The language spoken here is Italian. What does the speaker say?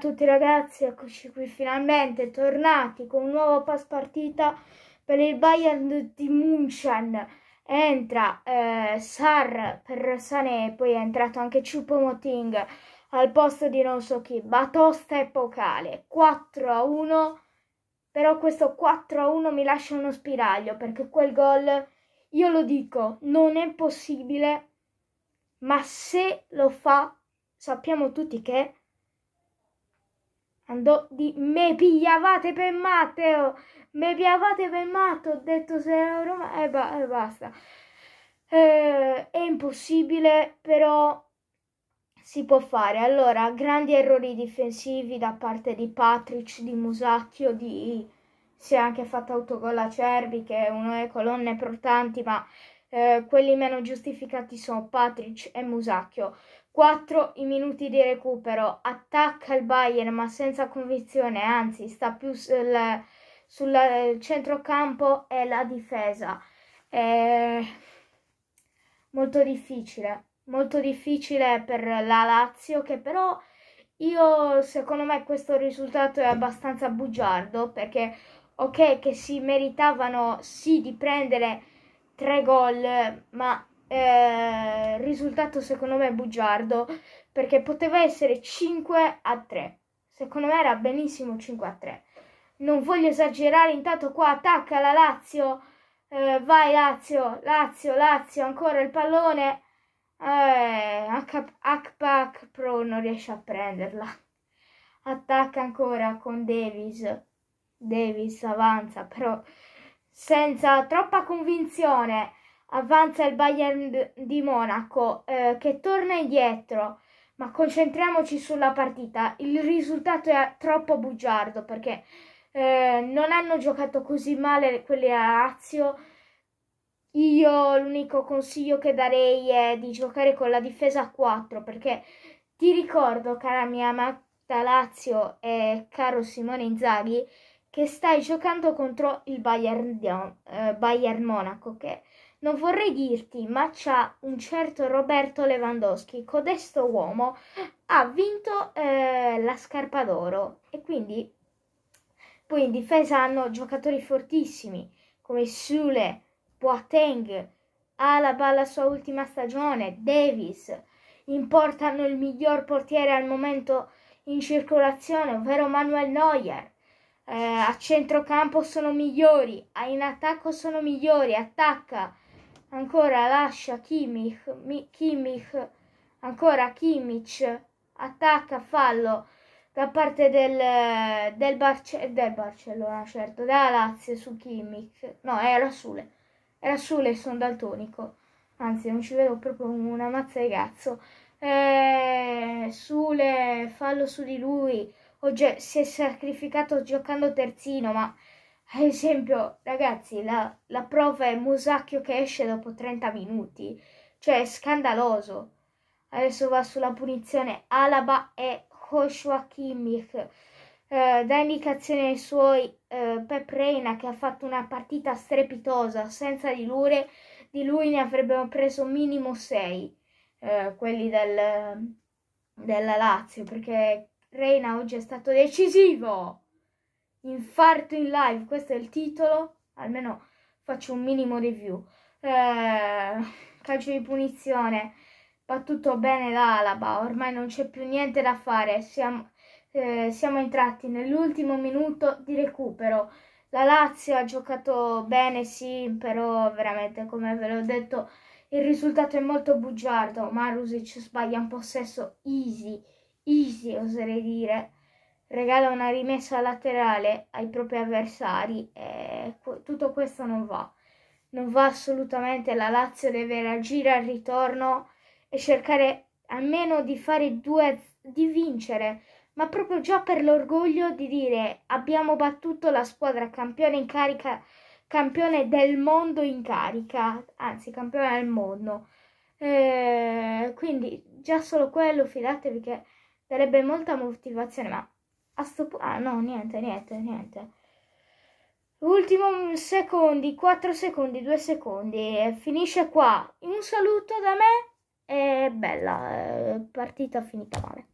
tutti ragazzi, eccoci qui finalmente tornati con un nuovo pass partita per il Bayern di Munchen. Entra eh, Sar per Sané, poi è entrato anche Chupomoting al posto di non so chi, Batosta e Pocale. 4 a 1, però questo 4 a 1 mi lascia uno spiraglio perché quel gol, io lo dico, non è possibile, ma se lo fa sappiamo tutti che andò di me pigliavate per Matteo, me pigliavate per Matteo ho detto se ero Roma e, ba e basta. Eh, è impossibile, però si può fare. Allora, grandi errori difensivi da parte di Patrick, di Musacchio, di... si è anche fatto autogol a Cervi, che è una delle colonne portanti, ma eh, quelli meno giustificati sono Patrick e Musacchio. 4. I minuti di recupero. Attacca il Bayern ma senza convinzione, anzi sta più sul, sul eh, centrocampo e la difesa. È eh, molto difficile, molto difficile per la Lazio che però io secondo me questo risultato è abbastanza bugiardo perché ok che si meritavano sì di prendere tre gol, ma eh, risultato secondo me bugiardo, perché poteva essere 5 a 3. Secondo me era benissimo 5 a 3. Non voglio esagerare, intanto qua attacca la Lazio. Eh, vai Lazio, Lazio, Lazio, ancora il pallone. Eh, Akpak Pro non riesce a prenderla. Attacca ancora con Davis. Davis avanza, però senza troppa convinzione avanza il Bayern di Monaco eh, che torna indietro, ma concentriamoci sulla partita. Il risultato è troppo bugiardo perché eh, non hanno giocato così male quelli a Lazio. Io l'unico consiglio che darei è di giocare con la difesa a 4 perché ti ricordo, cara mia amata Lazio e caro Simone Inzaghi, che stai giocando contro il Bayern, eh, Bayern Monaco, che non vorrei dirti, ma c'ha un certo Roberto Lewandowski, codesto uomo, ha vinto eh, la scarpa d'oro e quindi poi in difesa hanno giocatori fortissimi come Sule, Boateng, Alaba alla sua ultima stagione, Davis, in porta hanno il miglior portiere al momento in circolazione, ovvero Manuel Neuer eh, a centrocampo sono migliori, in attacco sono migliori, attacca, ancora lascia Kimmich, Mi, Kimmich ancora Kimmich, attacca, fallo da parte del, del, Barce- del Barcellona, certo, della Lazio su Kimmich, no era Sule, era Sule, sono daltonico, anzi non ci vedo proprio una mazza di cazzo, eh, Sule, fallo su di lui, Oggi si è sacrificato giocando terzino, ma ad esempio, ragazzi, la, la prova è Musacchio che esce dopo 30 minuti. Cioè, è scandaloso. Adesso va sulla punizione Alaba e Joshua Kimmich. Eh, dà indicazione ai suoi eh, Pep Reina che ha fatto una partita strepitosa. Senza di lui, di lui ne avrebbero preso minimo 6 eh, quelli del, della Lazio perché Reina oggi è stato decisivo. Infarto in live, questo è il titolo, almeno faccio un minimo review. Eh, calcio di punizione, battuto bene l'Alaba, ormai non c'è più niente da fare, siamo, eh, siamo entrati nell'ultimo minuto di recupero. La Lazio ha giocato bene, sì, però veramente, come ve l'ho detto, il risultato è molto bugiardo. Marusic sbaglia un possesso easy easy oserei dire, regala una rimessa laterale ai propri avversari e tutto questo non va. Non va assolutamente, la Lazio deve reagire al ritorno e cercare almeno di fare due, di vincere, ma proprio già per l'orgoglio di dire abbiamo battuto la squadra campione in carica, campione del mondo in carica, anzi campione del mondo. Eh, quindi già solo quello, fidatevi che darebbe molta motivazione, ma a sto punto... Ah, no, niente, niente, niente. Ultimo secondi, 4 secondi, 2 secondi. Finisce qua. Un saluto da me e bella partita finita male.